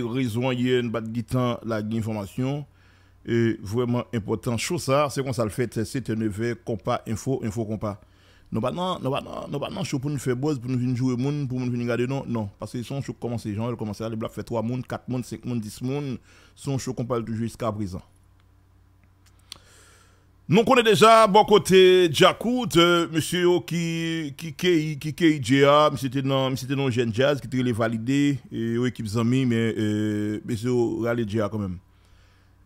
raison y bat guitan la information et vraiment important chose ça c'est comme ça le fait c'est 9h compas info info compas non pas non non pas non pas non pour nous faire buzz pour nous venir jouer monde pour nous venir regarder non non parce que son show commence les gens ils commencent à les blagues fait 3 monde 4 monde 5 monde 10 monde son chou qu'on parle toujours jusqu'à présent nous connaissons déjà bon côté Jacout, euh, monsieur qui qui qui qui JA, monsieur non monsieur non jeune jazz qui était validé et aux équipes amis mais euh, monsieur rale JA quand même.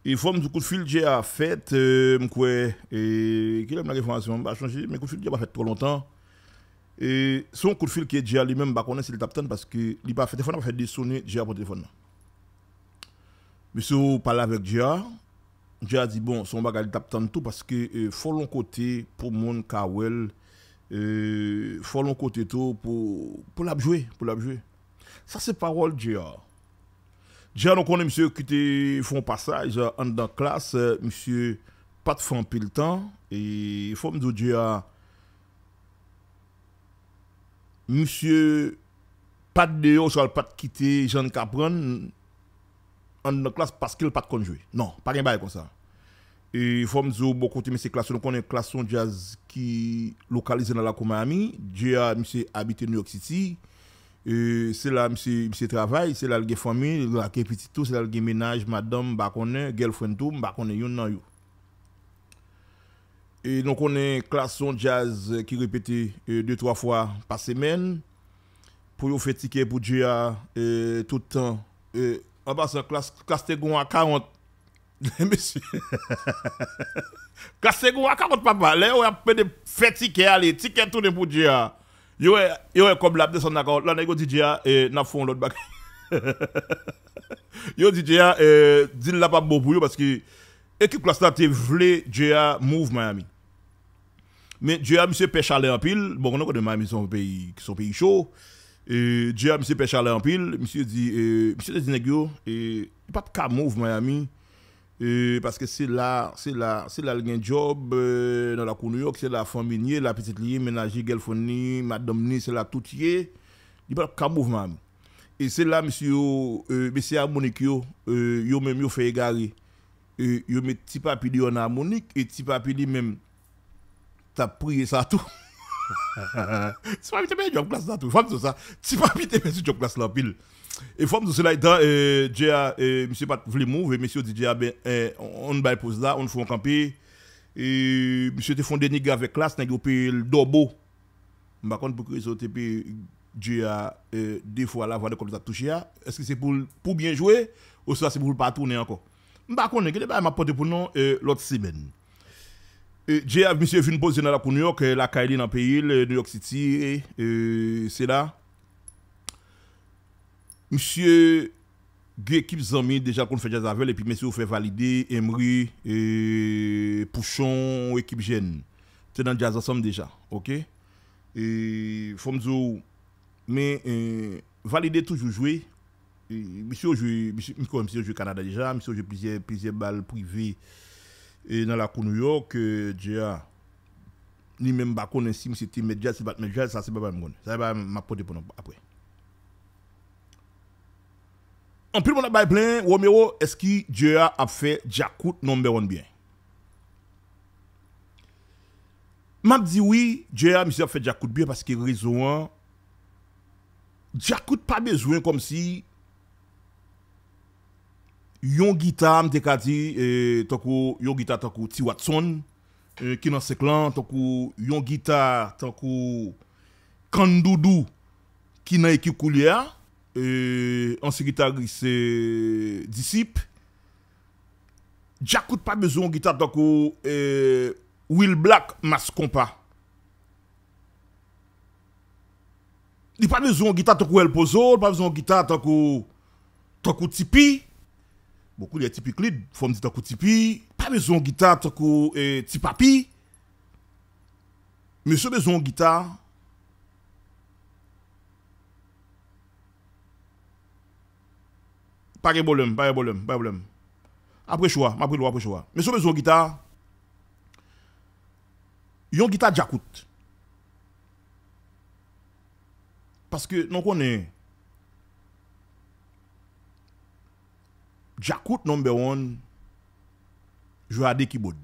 Il faut me coup de fil JA fait euh, quoi et qui la réformation pas changer mais coup de fil JA pas fait trop longtemps. Et son coup de fil qui est JA lui-même pas bah, connaître s'il tape parce que il pas fait téléphone pas fait des sonner JA pour téléphone. Monsieur parle avec JA j'ai dit, bon, son bagage t'attend tout parce que euh, faut long côté pour mon Kawel, euh, faut long côté tout pour, pour la jouer, pour la jouer. Ça, c'est parole Dieu. Dieu, nous connaît monsieur qui te font passage en dans classe, euh, monsieur, pas de fond pile temps, et il faut me dire Dieu, monsieur, pas de soit pas de quitter, j'en capron, en classe parce qu'il pas de Non, pas de bail comme ça. Et il faut me dire beaucoup de ces classes, donc on une classe de jazz qui est localisée dans la Miami. Dieu euh, a habite New York City. C'est là monsieur monsieur travail c'est là les famille, la capitale tout, c'est là les ménage, madame, bah connaît, girlfriend tout, bah connaît yon nan yon. Et donc on une classe de jazz qui répète euh, deux trois fois par semaine pour vous faire pour Dieu tout le temps. Euh, en passant, classe, classe Tégon à 40. Monsieur. classe Tégon à 40, papa. Là, on a fait des faits tickets, allez, tickets tournés pour Dja. Yo, eh, yo, eh, comme la descente d'accord. Là, on a dit Dja et eh, n'a fond l'autre bagage. yo, dit Dja, dit là pas beau pour yo parce que l'équipe classe là, t'es vlé Dja move Miami. Mais Dja, monsieur, pêche à l'air en pile. Bon, on a de Miami, son pays, son pays chaud. Et Dieu a M. Péchalé en pile, monsieur dit, euh, monsieur dit, et pas de cas move Miami, et, parce que c'est là, c'est là, c'est là le job euh, dans la cour New York, c'est la famille, la petite liée, ménager, Gelfoni, madame Ni, c'est là tout y est, il pas de mouvement. Miami. Et c'est là, monsieur, euh, monsieur Harmonique, yo, euh, yo même yo fait égarer, yo met petit papi en harmonique, et petit papi lui-même, t'as prié ça tout. C'est euh, euh, pa mi ben, euh, te men jok plas nan tou, fwa m sou sa, si pa mi te en jok plas nan pil. E fwa m sou se la itan, dja, msye pat vle mou, on msye ou di on bay on fwen kampi, msye te fon deniga avek klas, nan yo pe dobo. M bakon pou kre sou te pe dja, de fwa la vwa de à. est-ce que c'est pour pour bien jouer ou c'est pour pou pas tourner encore anko. M bakon, gede bay ma pote pou nou l'autre semaine. J'ai Monsieur Vin posé dans la New York, la Kylie dans le pays, le New York City, euh, c'est là. Monsieur, deux l'équipe amies déjà qu'on fait avec, et puis monsieur vous fait valider Emery et Pouchon, équipe jeune. C'est dans Jazz ensemble déjà, ok? Et Fomzo, mais euh, valider toujours jouer. Monsieur joue, monsieur, monsieur joue Canada déjà, monsieur joue plusieurs, plusieurs balles privées et dans la cour New York que Dieu ni même pas connaît si c'était média c'est pas média ça c'est pas moi ça va m'apporter pour après en plus on a bail plein Romero est-ce que Dieu a fait Jacout number 1 bien m'a dit oui Dieu a monsieur fait Jacout bien parce que raison Jacout pas besoin comme si yon gita mdekadi, e, yon gita takou Tiwatson, e, kinan seklan, yon gita takou Kandudu, kinan ekip kulia, e, ansi gita gise disip, djakout pa bezon gita takou Will Black mas kompa. Di pa bezon gita takou El Pozo, di pa bezon gita takou takou Tipi, beaucoup de typiques lead, forme de coup tipi, pas besoin de guitare takou eh, papi Mais Monsieur besoin de guitare. Pas de problème, pas de problème, pas de problème. Après choix, après loi, après choix. Monsieur besoin de guitare. Yon guitare jacoute. Parce que, non, on connaît. Jakout nombe won, jwa de kibod.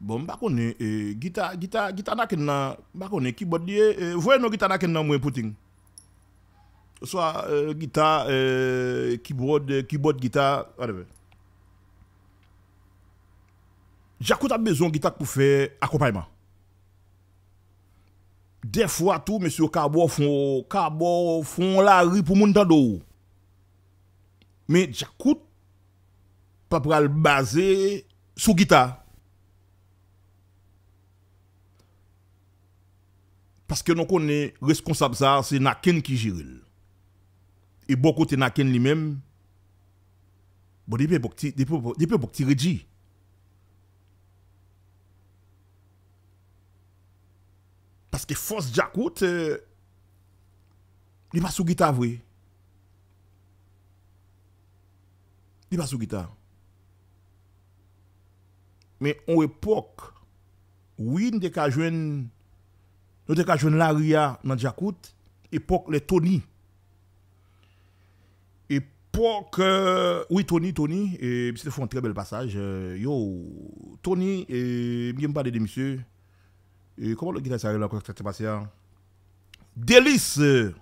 Bon, bako ne, e, gita, gita, gita na ken nan, bako ne, kibod diye, e, vwe nou gita na ken nan mwen pouting. Swa, e, gita, kibod, kibod, gita, wadeve. Jakout ap bezon gita pou fe akopayman. De fwa tou, mese yo, ka bo fon, ka bo fon la ri pou moun tan do ou. Men jakout pa pral baze sou gita. Paske nou konen responsab sa se naken ki jiril. E bokote naken li men. Bo depen bokte reji. Paske fos jakout, e basou gita vwey. pas sous guitare. Mais en époque, oui, nous avons joué nous avons joué l'aria dans Jakout, époque les Tony. Époque, euh, oui, Tony, Tony, et c'est un très bel passage. Euh, yo, Tony, et bien parler de monsieur, et comment le guitariste s'arrête là, quand ça s'est hein? Délice! Euh,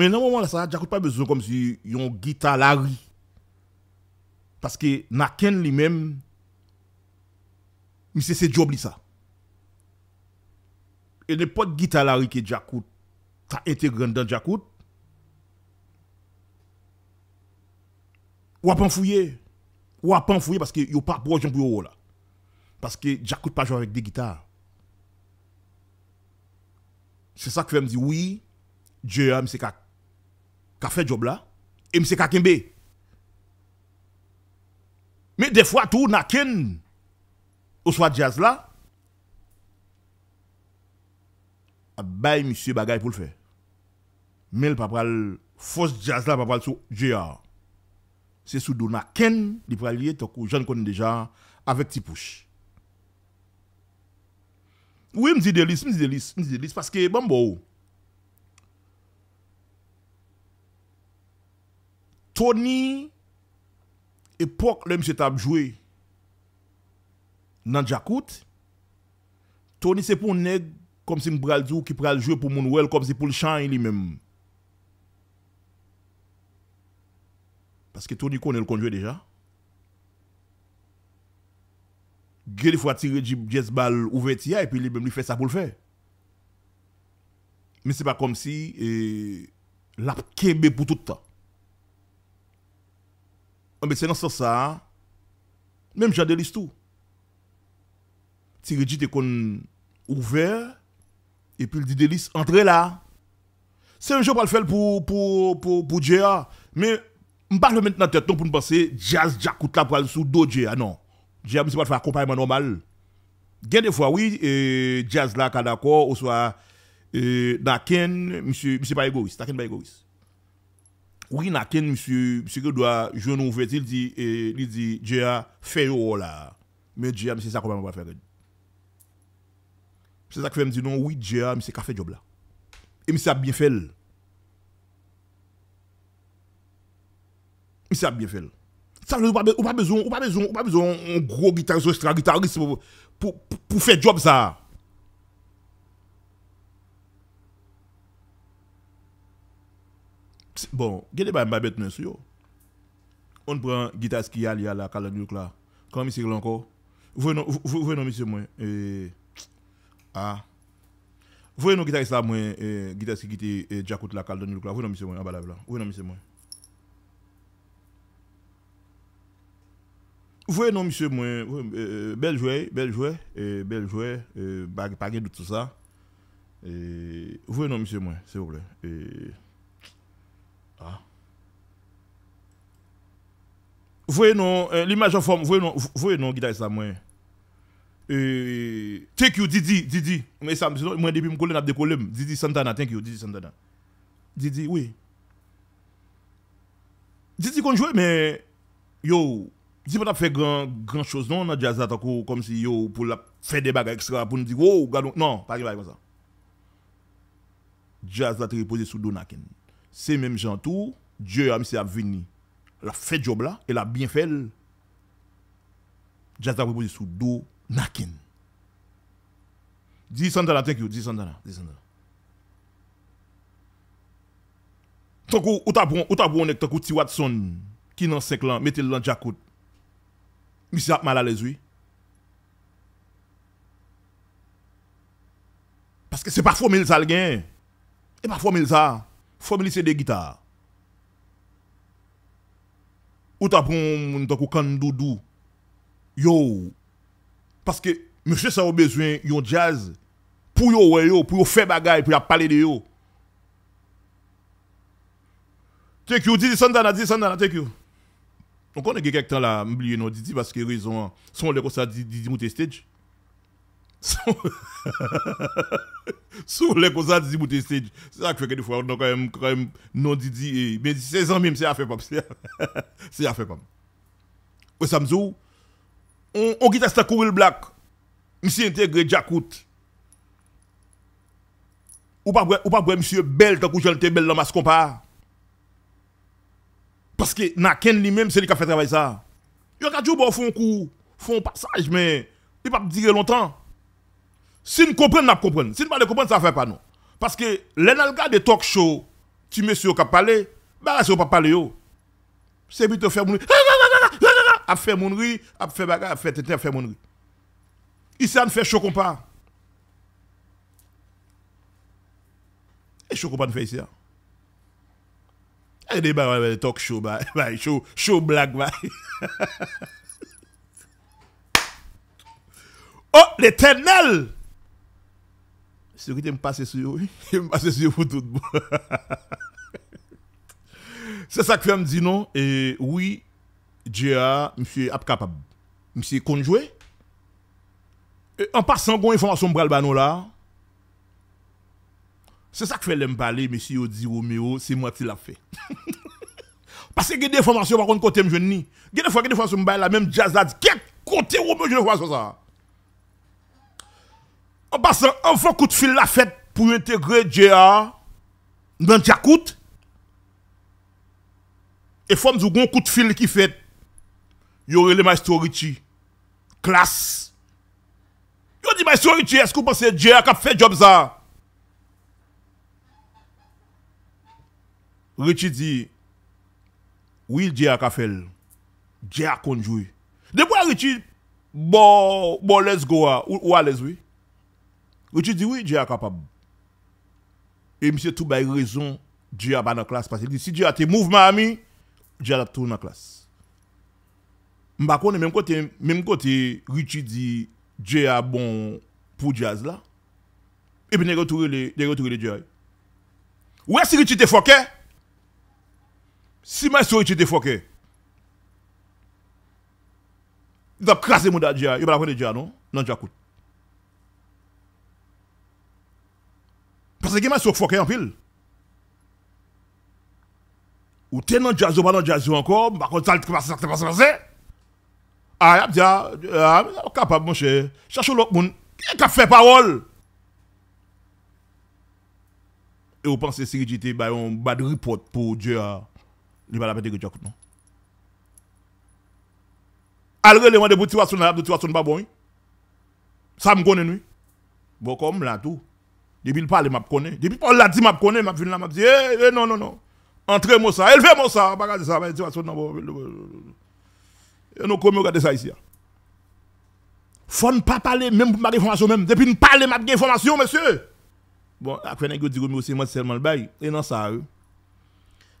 Mais normalement, moment là, ça n'a pas besoin comme si yon guitare la Parce que Naken lui-même, mais c'est ce job ça. Et n'est pas de guitare la ri que Jacout t'a grand dans Ou à fouiller. Ou à fouiller parce que yon pas proche pour là. Parce que Jacout pas jouer avec des guitares. C'est ça que je me dire oui, Dieu a c'est qu'à qui fait job là, et M. Kakembe. Mais des fois, tout n'a qu'un, ou soit jazz là, a bail monsieur bagay pour le faire. Mais le papa, fausse jazz là, papa sous JR. C'est sous Dona Ken, les pourra lier, tant que j'en connais déjà, avec Tipouche. Oui, je dis délice, je dis délice, parce que, bon, bon, Tony, époque le monsieur t'a jouer dans Jakout, Tony c'est pour nèg comme si m'bral dou qui pral jouer pour mon comme si pour le chant lui-même. Parce que Tony connaît le conjoint déjà. Il faut tirer des balles ouvertes et puis lui-même lui fait ça pour le faire. Mais ce n'est pas comme si eh, l'a kembe pour tout le temps. Oh, mais c'est dans ce sens-là, hein. même j'ai de l'histoire. Tiridji qu'on ouvert, et puis il dit Delis, entrez là. C'est un jeu pour le faire pour, pour, pour, pour Mais je ne parle pas maintenant tête pour me penser jazz, jacoute là pour aller sous dos GA. Non. GA, c'est pas faire accompagnement normal. Il des fois, oui, et jazz là, d'accord, ou soit, euh, Daken, monsieur, monsieur pas égoïste, Daken pas égoïste. Oui, Naken, monsieur, monsieur que doit jouer nous ouverte, il dit, il dit, Dieu a fait là. Mais Dieu, c'est ça qu'on va faire. C'est ça que fait me dire, non, oui, Dieu c'est c'est qu'a fait job là. Et monsieur a bien fait. Monsieur a bien fait. Ça veut dire, pas besoin, on pas besoin, pas besoin, un gros guitariste, un guitariste pour, pour, pour faire job ça. Bon, gede ba mba bet nens yo. On pran gita ski yal yal la kal dan yonk la. Kan mi siri lanko. Vwè non, vwè non mi siri mwen. Eee, a. Vwè non gita ki sa mwen gita ski gite jakout la kal dan yonk la. Vwè non mi siri mwen, an ba la vlan. Vwè non mi siri mwen. Vwè non mi siri mwen. E, bel jwe, bel jwe. Eee, bel jwe. Eee, bagi pagi dout sa. Eee, vwè non mi siri mwen. Se ou blè. Eee, Vwè nou, l'imajon fòm, vwè nou, vwè nou gita e sa mwen Eee, take you Didi, Didi Mwen e sa mwen, mwen debi mkolen ap dekolen Didi Santana, thank you Didi Santana Didi, wè Didi konjwe, mè Yo, di pat ap fè gran, gran chòs nou Nan jazat akou, kom si yo pou la fè de baga ekstra Poun di, yo, oh, ganon, nan, pa kivay kon sa Jazat repose sou do naken c'est même gens tout, Dieu a mis à venir. La fait job là, la a bien fait. Jazz a proposé sous dos, nakin. 10 thank you, 10 Sandana, 10 Sandana. Tant que ou ta bon, ou ta bon, Watson, qui dans 5 ans, mettez-le dans mal Parce que c'est parfois ça gain. Et parfois ça faut de guitare. des guitares. Ou moun takou kan doudou. Yo. Parce que monsieur ça a besoin yon jazz pour yo ouais yo, pour yo faire bagay, parler de yo. Take you, Didi Sandana, Didi Sandana, take you. on quelque temps là, Didi parce que raison, hein. sont les stage. Sur les de Zibouti Stage c'est ça qui fait que des fois, on a quand même non dit Mais 16 ans même, c'est à faire, c'est à faire, c'est Au samzou, on quitte à courir le black. Monsieur intègre Jacoute. Ou pas ou pas Monsieur Belle, qui a couché le belle dans ma scompagne. Parce que N'a Nakene lui-même, c'est lui qui a fait travailler travail ça. Il y a toujours un coup coup, un passage, mais il ne pas dire longtemps. Si nous comprenons, nous comprenons. Si nous ne comprenons pas, ça ne fait pas nous. Parce que les de talk show, tu mets sur a parlé, bah, c'est pas parler. C'est plutôt faire mon a fait mon riz, a fait bagarre, a fait tête, a fait mon riz. Ici, on fait chaud pas. Et chaud compas, on fait ici. Et hein. eh, des bah, talk show, bah, show, show blague, bah. Oh, l'éternel! sécurité me passe sur eux, me passe sur tout C'est ça que je me dis non, et oui, Dieu a, monsieur, est capable. Monsieur, conjoué. En passant, bon information, Bralbano là. C'est ça que fait l'aime parler, monsieur, dit Roméo, c'est moi qui l'a fait. Parce que des informations, par contre, côté me jeune ni. Des fois, des fois, je me la même jazz quel côté Roméo, je ne vois pas ça. En passant, on fait coup de fil la fête pour intégrer Dieu dans Djakout. Et forme du un coup de fil qui fait. Il y aurait les maestro Classe. Yo dit maestro Richie, est-ce que vous pensez que Dieu a fait job ça? Richie dit, oui, Dieu a fait. Dieu a conduit. De quoi Richie, bon, bon, let's go, ou, ou à vous Richie dit oui, j'ai est capable. Et monsieur tout a raison, j'ai a pas dans la classe. Parce que si j'ai a tes mouvements, ami, Dieu a tout dans classe. Je même côté, même côté, Richie dit j'ai a bon pour jazz là. Et puis, il a retourné le est-ce que Richie te foqué, si si Richie te foqué, il a crassé mon Dieu. Il va de Dieu, non? Non, Dieu coûte. Parce que m'a sont en pile. Ou t'es dans jazz ou pas dans jazz encore, par bah, contre, ça le passe, ça le passe, passé. Ah, y'a a dit, ah, capable, mon cher. cherche l'autre monde. Qui a fait parole? Et vous pensez que si j'étais bah, un bad report pour Dieu, ah? il va la péter que tu non? Alors, les gens de Boutiwa sont là, Boutiwa sont pas bon. Hein? Ça me connaît, nous. Bon, comme là, tout. Depuis le parle, je connais. Depuis Paul l'a dit, je eh, connais, je viens là, je dis, eh, non, non, non. Entrez moi ça, élevez moi ça, regardez ça, regardez ça, et nous comment regarder ça ici. Hein. Faut ne pas parler même pour ma information même. Depuis ne parler ma information monsieur. Bon, après nèg dit mais aussi moi seulement le bail et non ça. Hein.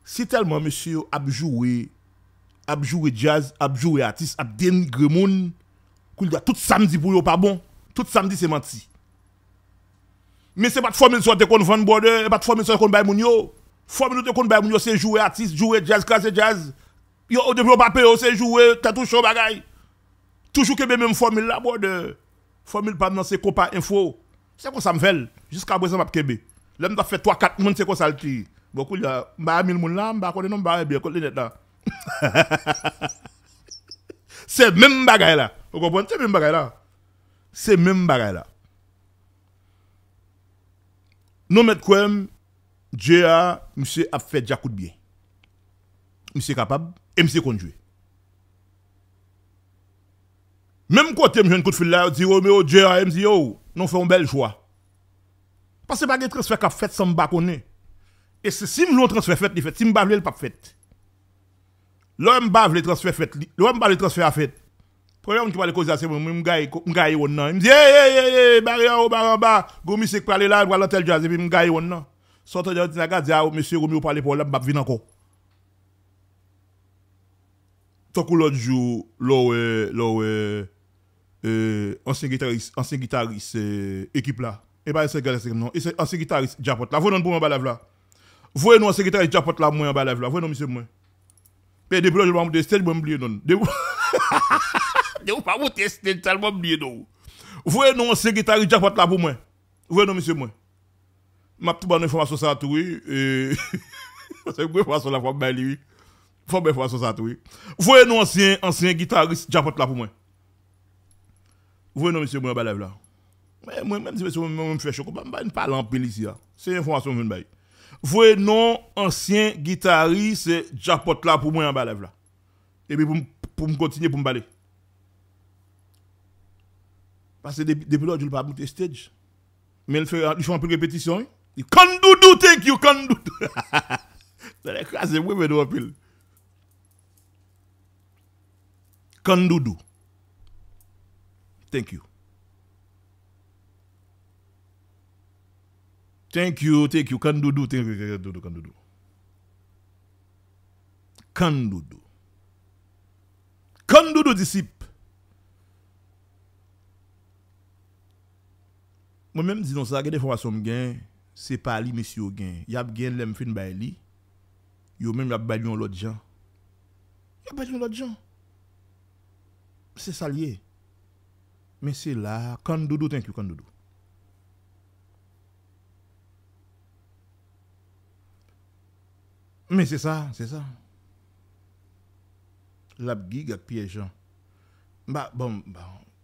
Si tellement monsieur a joué a joué jazz, a joué artiste, a dénigré monde, qu'il doit tout samedi pour yo pas bon. Tout samedi c'est menti. Mi se bat formil sou te kon van bode, e bat formil sou te kon bay moun yo. Formil nou te kon bay moun yo se jouwe atis, jouwe jazz, kaze jazz. Yo ou de vlo pape yo se jouwe, ta tou chou bagay. Tou chou kebe menm formil la bode. Formil pan nan se kopa info. Se kon sa mvel, jiska boye san map kebe. Lem da fe 3-4 moun se kon sal ti. Boko ya, mba a mil moun la, mba kon enon mba a ebi, kon linet la. Se menm bagay la. Se menm bagay la. Se menm bagay la. Non, mais quand même, Dieu a, monsieur a fait déjà coup de bien. Monsieur capable et monsieur conduit. Même côté, je coup de fil là, dis, oh, mais oh, Dieu a, oh, nous faisons une belle joie. Parce que pas transfert fait sans me Et si je transfert fait, il fait. Si je ne pas fait. L'homme bave le transfert fait. L'homme bave le transfert fait. Prouyèm mwen ki pade kozyase mwen mwen mgae yon nan Mwen mse ye ye ye ye bari an ou baran ba Goumise k pale la gwa lantel jaze mi mgae yon nan Sot an yon ti na gwa di a ou mese romeo pale pou lak mbap vinan ko Tokou lò di jou lò wè lò wè Eee ansengitaris ansengitaris ee ekip la E ba esen gale esen nan ansengitaris japot la Vwen non pou mwen balav la Vwen non ansengitaris japot la mwen mwen balav la Vwen non mwen se mwen E deblo jò mwen mwen de sted mwen mwen blie nan Debo Ne ou pas voter, c'était tellement bien. Vous voyez, non, secrétaire jackpot là pour moi. Vous voyez, non, monsieur, moi. Ma petite bonne information, ça, tout, oui. C'est une bonne information, la fois, ben, Faut bien information, ça, tout, oui. Vous voyez, non, ancien, ancien guitariste j'apporte là pour moi. Vous voyez, non, monsieur, moi, balève là. Mais moi, même si monsieur, moi, me fais choc, je ne parle en pile ici, là. C'est une information, je ne Voyez, non, ancien guitariste j'apporte là pour moi, en balève là. Et puis, pour pour me continuer pour me parler. Parce que depuis lors, je ne pas monter stage. Mais il fait, un peu de répétition. Hein. Il can do do, thank you, can do do. C'est écrasé, mais non. pile. Can do do. Thank you. Thank you, thank you, can do do, thank you, can do do, can do do. Can do do disciple Moi-même, disons non, ça, des fois, gain c'est pas lui, monsieur, gain. Il y a gain, l'aime fin by lui. même, il y a bail l'autre gens. Il y a bail l'autre gens. C'est ça lié. Mais c'est là, quand doudou, thank quand doudou. Mais c'est ça, c'est ça. L'abgig avec Pierre-Jean. Hein. Bah, bon, bah.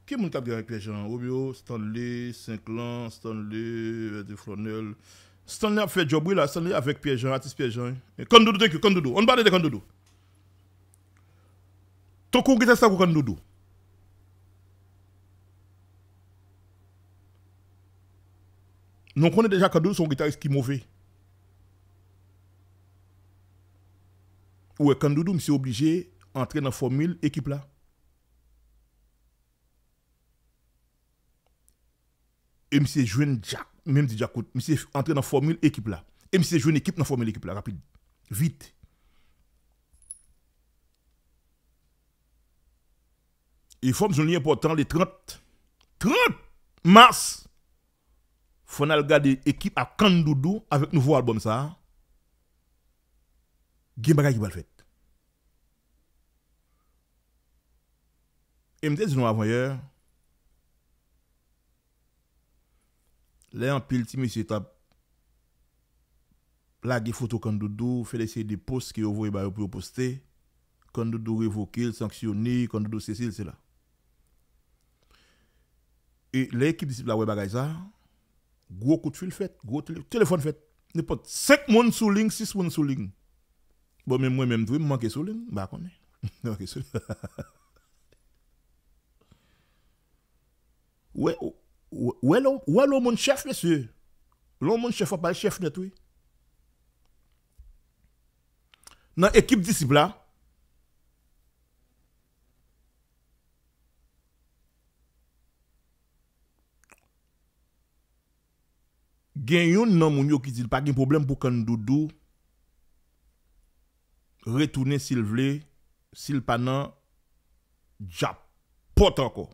Qui est mon avec les gens Obio, Stanley, Saint-Clan, Stanley, euh, de Flonel. Stanley a fait job, oui, là, Stanley avec Pierre Jean, hein, artiste Pierre Jean. Comme Doudou, comme On parle de comme Doudou. Toko qui ça pour Doudou. Nous connaissons déjà Kandoudou, son guitariste qui est mauvais. Ou est Kandoudou, suis obligé d'entrer dans la formule équipe là. et monsieur joue Jack, même déjà coûte monsieur entré dans la formule équipe là. Et monsieur joue équipe dans la formule équipe là, rapide. Vite. Il faut un lien important le 30, 30 mars. Faut regarder l'équipe à Kandoudou avec nouveau album ça. Game qui ki bal fèt. E mte di avant avan Là, en pile, monsieur tape. tap kandoudou, des se de post ki yo voye ba pour pou Quand poste, kandoudou revokil, quand kandoudou sesil, se la. Et l'équipe la bagay Gros gwo fil fait, gros téléphone fait. n'importe moun sou ling, 6 moun sou ling. Bon bah, même même men je me sou ling, ba konen. manke sou ling. Wè lò? Wè lò moun chef lesè? Lò moun chef apal chef netwe? Nan ekip disiplat? Gen yon nan moun yo ki zil pa gen problem pou kandou dou Retounen sil vle Sil pa nan Jap Potanko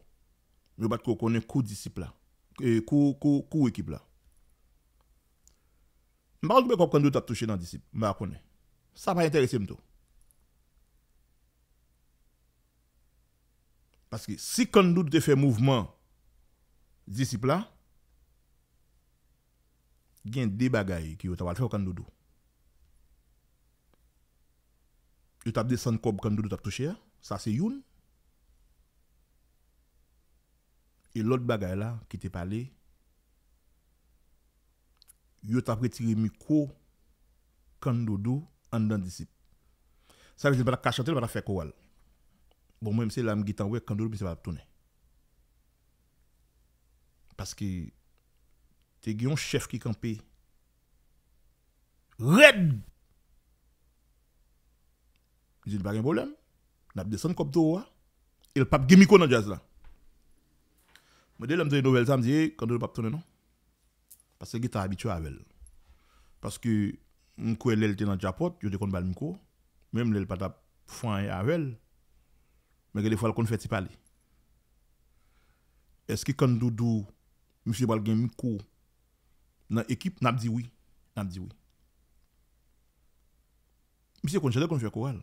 Yo bat koko nen kou disiplat kou ekip la. Mba koube kop kando tap touche nan disip, mba akone. Sa pa Parce que si kando te fait mouvement discipline la, gen de bagay ki yo tabal fe kando do. Yo tap descendu kob vous tap touche ya, ça c'est youn. Et l'autre bagaille là, qui t'est parlé, yo t'a retiré micro kandodo en dans disciple. Ça veut dire pas cachoter, pas faire quoi? Bon même c'est là me gitan ouais kandodo mais ça va tourner. Parce que t'es un chef qui campait red. Je a pas de problème. N'a descendre comme toi. Il pas de micro dans le jazz là. Mwen de lèm zè nouvel samdiye, kandou lèm pap tonè nan? Pase gita abitou avèl. Pase ki mwen kwe lèl tè nan Japot, yote kon bal mikou, mwen mwen lèl patap fwa yè avèl, mwen gèlè fwa l kon fè ti pale. Eske kandou dou, mwen fè bal gen mikou nan ekip, nabdi wè, nabdi wè. Mwen se kon chèdè kon fè kowal.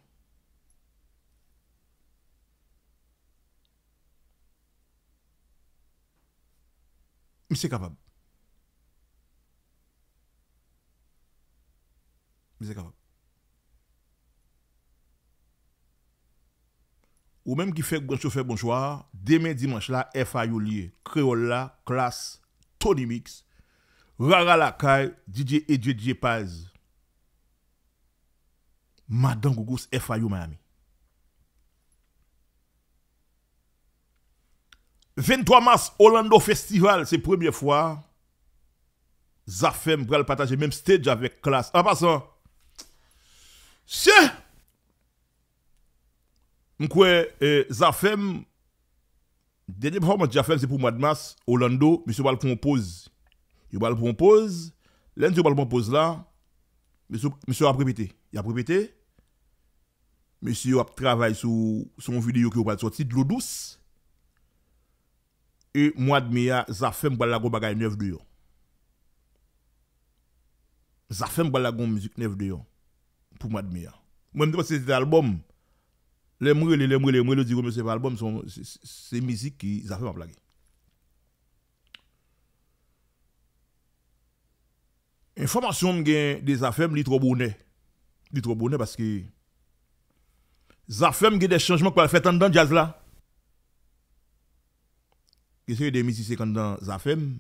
c'est capable. Mais c'est capable. Ou même qui fait grand chauffeur, bonsoir. demain dimanche là, FIU lié, Créole là, classe, Tony Mix, Rara caille. DJ et DJ Paz. Madame Gougous, FIU Miami. 23 mars, Orlando Festival, c'est la première fois. Zafem pral partager même stage avec classe. En passant, c'est. Mkwe, eh, Zafem, dernière Zafem, c'est pour mois de mars, Orlando, monsieur va compose. Il va le compose. Lundi, va compose là. Monsieur, monsieur a répété. Il a répété. Monsieur a travaillé sur son vidéo qui va de l'eau douce et moi de mia ça fait m'balla go bagay neuf de yo ça fait go musique neuf de yo pour moi de mia même dans album les mots, les mrele moi le dis comme c'est album c'est c'est musique qui ça fait m'a information me gain des affaires li trop bonnet li trop bonnet parce que Zafem fait des changements qu'on fait dans jazz là musiciens qui sont dans Zafem.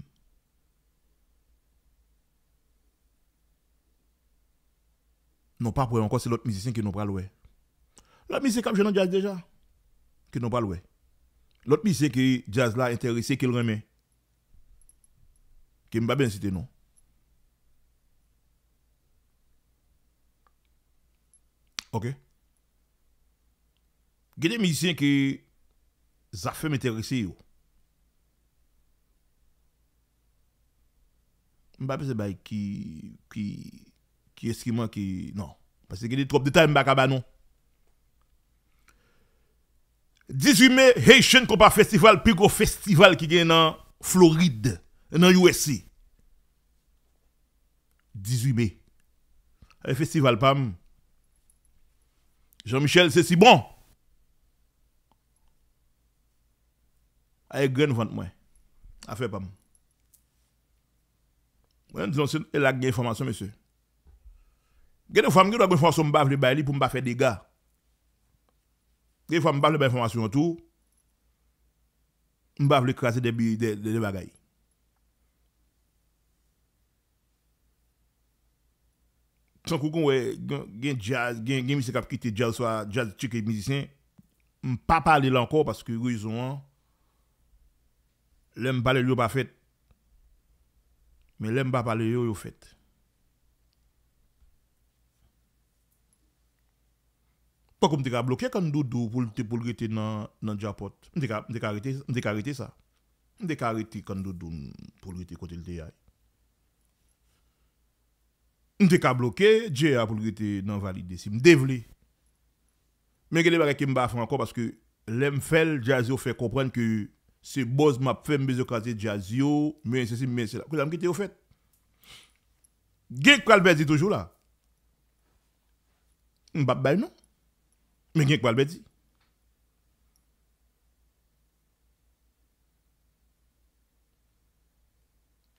Non, pas pour encore, c'est l'autre musicien qui nous pas loué. L'autre musicien qui a joué dans jazz déjà, qui nous pas loué. L'autre musicien qui jazz là intéressé, qui le remet. Qui m'a bien cité non. Ok. Il y a des musiciens qui ont fait m'intéresser. Je ne sais qui qui qui moi qui non parce qu'il y a trop de détails Mbappé non. 18 mai Haitian Compa Festival plus gros festival qui est en Floride dans USC. 18 mai. Le festival PAM. Jean-Michel c'est si bon. Avec grand vente moi. fait PAM. Mwen di lonsen, e lak gen informasyon, messe. Gen yon fam, gen yon fam sou mbavle bay li pou mbavle dega. Gen yon fam mbavle bay informasyon tout, mbavle krasi debi de bagay. San koukoun we, gen jazz, gen misi kap ki te jazzwa, jazz chike mizisyen, mpa pali lanko, paske gwe yon son an, le mbavle lyo mbavle, Men lem ba pale yo yo fet. Pak mte ka bloke kan do do pou lite pou lite nan Japot. Mte ka rite sa. Mte ka rite kan do do pou lite kote lite ya. Mte ka bloke, je a pou lite nan valide si mde vle. Men geni ba reke mba fe anko paske lem fel jaze yo fe kompren ki... Se boz map fem, bezo kaze jazyo, men se si, men se la. Kou zanm kite yo fet? Gek wale bezi toujou la? Mbap bay nou? Men genk wale bezi?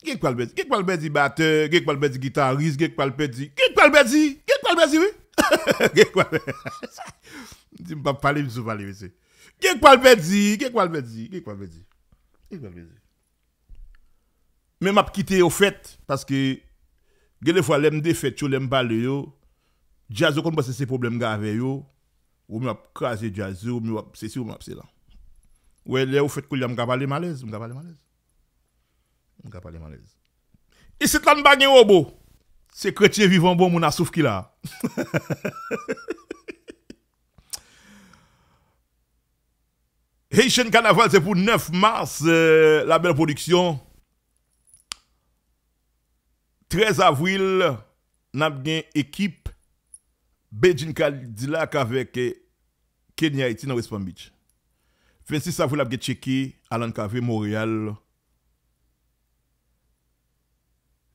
Gek wale bezi? Gek wale bezi bate? Gek wale bezi gitan riz? Gek wale bezi? Gek wale bezi? Gek wale bezi we? Gek wale bezi? Dim pa pale msou pale wese. Gè kwa lbedzi, gè kwa lbedzi, gè kwa lbedzi, gè kwa lbedzi Mè m ap kite yo fèt, paske gè le fwa lem de fèt, chou lem bale yo Djazou kon pa se se problem gavè yo, ou m ap kaze djazou, ou m ap se si, ou m ap se lan Ouè e lè yo fèt koulyan m gavale malez, m gavale malez M gavale malez E se tan bagne yo bo, se kretye vivan bo moun a souf ki la Ha ha ha ha ha ha Haitian Cannaval se pou 9 mars euh, la bel prodiksyon. 13 avril, nab gen ekip. Beijing, Kandila, Kavek, euh, Kenyayti, Nwespon Beach. Fensi savou la gen Cheki, Alan Kavek, Montreal.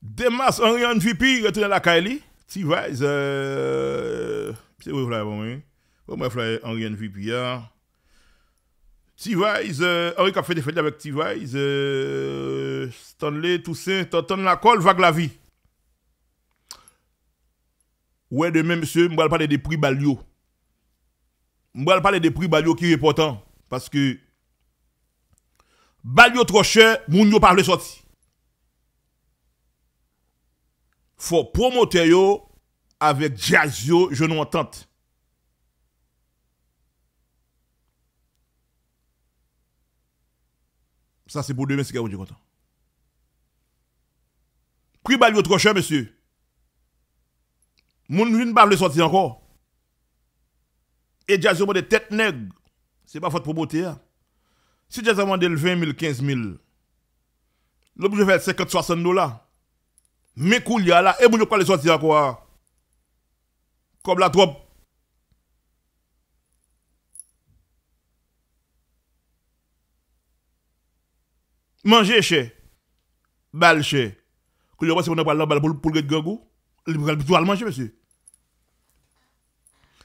Demas, Orion Vipi, retou nan la Kaili. Ti vay, ze... Mwen fway Orion Vipi ya. T-Wise, euh, a fait des fêtes avec T-Wise, euh, Stanley, Toussaint, Tonton colle, Vague la vie. Ouais, même, monsieur, je parle parler des prix Balio. Je parle parler des prix Balio qui est important. Parce que Balio trop cher, moun yo parle sorti. Faut promoteur yo avec jazio, je n'entends pas. Ça, c'est pour demain, c'est que Dieu content. y balle trop cher, monsieur. Moun vin pas le sortir encore. Et Jazz de tête nègre. C'est pas faute pour beauté. Hein. Si Jazz a demandé 20 000, 15 000, l'objet fait 50, 60 dollars. Mais qu'il y a là, et ne je pas le sortir encore. Hein. Comme la trop Manger chez, bal chez. Quand vois pensez qu'on a la balle pour le gagou il va le manger, monsieur.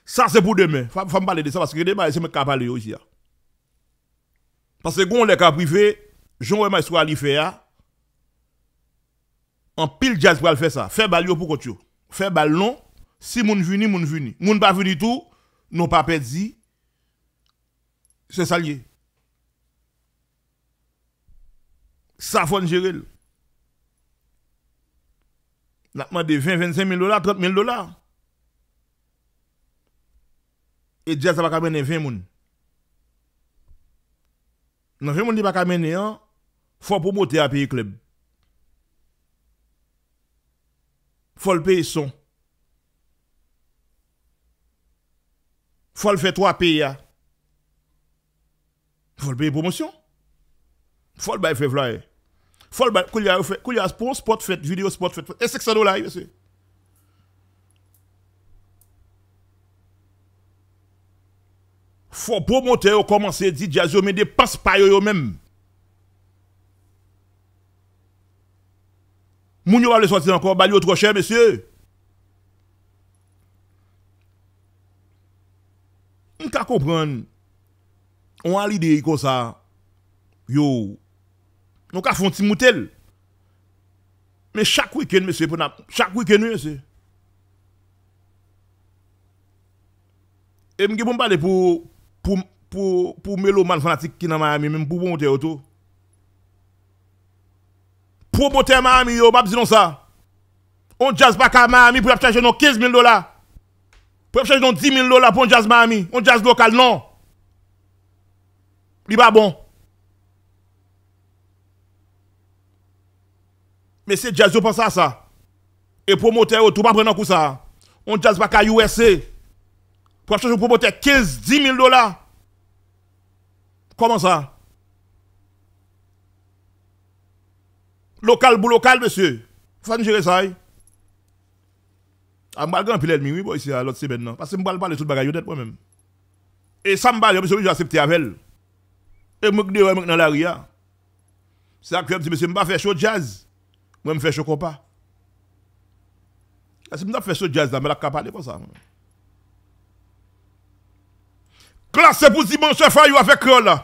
Ça, c'est pour demain. Il faut parler de ça parce que demain, c'est mes cas aussi. Hein. Parce que quand on est cas privé, Jean-Remarque à fait hein. en pile jazz pour faire ça. Faire ballon pour coach. Faire ballon. Si moun vini, moun vini. Moun pas vini tout, non pas perdu. C'est ça lié. Sa fon jiril. La mwen de 20, 25 mil dolar, 30 mil dolar. E dje sa baka mwen e 20 moun. Nan 20 moun di baka mwen e an, fol poumote a piye kleb. Fol peye son. Fol fey 3 piye a. Fol peye poumote son. Fol baye fey vloye. Fol peye. Faut le bal... y a fait, sport sport fait, vidéo sport fait. Et 600 dollars, monsieur. Faut pour monter, au commencer à dire, jazz, mais dépasse pas yo mêmes Moun yo le sortir encore, yo trop cher, monsieur. On peut comprendre. On a l'idée comme ça. Yo, nous avons un petit moutel. Mais chaque week-end, monsieur, chaque week-end, monsieur. Et je vais parler pour, pour, pour, pour Méloman fanatique qui est dans Miami, même pour monter Pour Promoteur Miami, yo, pas besoin ça. On jazz pas à Miami pour charger nos 15 000 dollars. Pour charger nos 10 000 dollars pour un jazz Miami. On jazz local, non. Il n'est pas bon. Mais c'est jazz qui pense à ça. Et promoteur, tout va prendre un coup ça. On jazz pas qu'à USA. Pour acheter un promoteur 15, 10 000 dollars. Comment ça? Local pour local, monsieur. Faut saï gérer ça. Je vais grand l'ennemi, oui, ici, l'autre semaine. Parce que je pas parler tout le bagage moi-même. Et ça me parle, je suis accepté avec elle. Et je vais dans la ria. C'est ça que je me dis, monsieur, je vais faire chaud jazz. Mwen mwen fè chokou pa. Asip mwen ap fè chokou jaz nan mwen ak kap ale kon sa. Klasè pou zi moun se fayou avek yon la.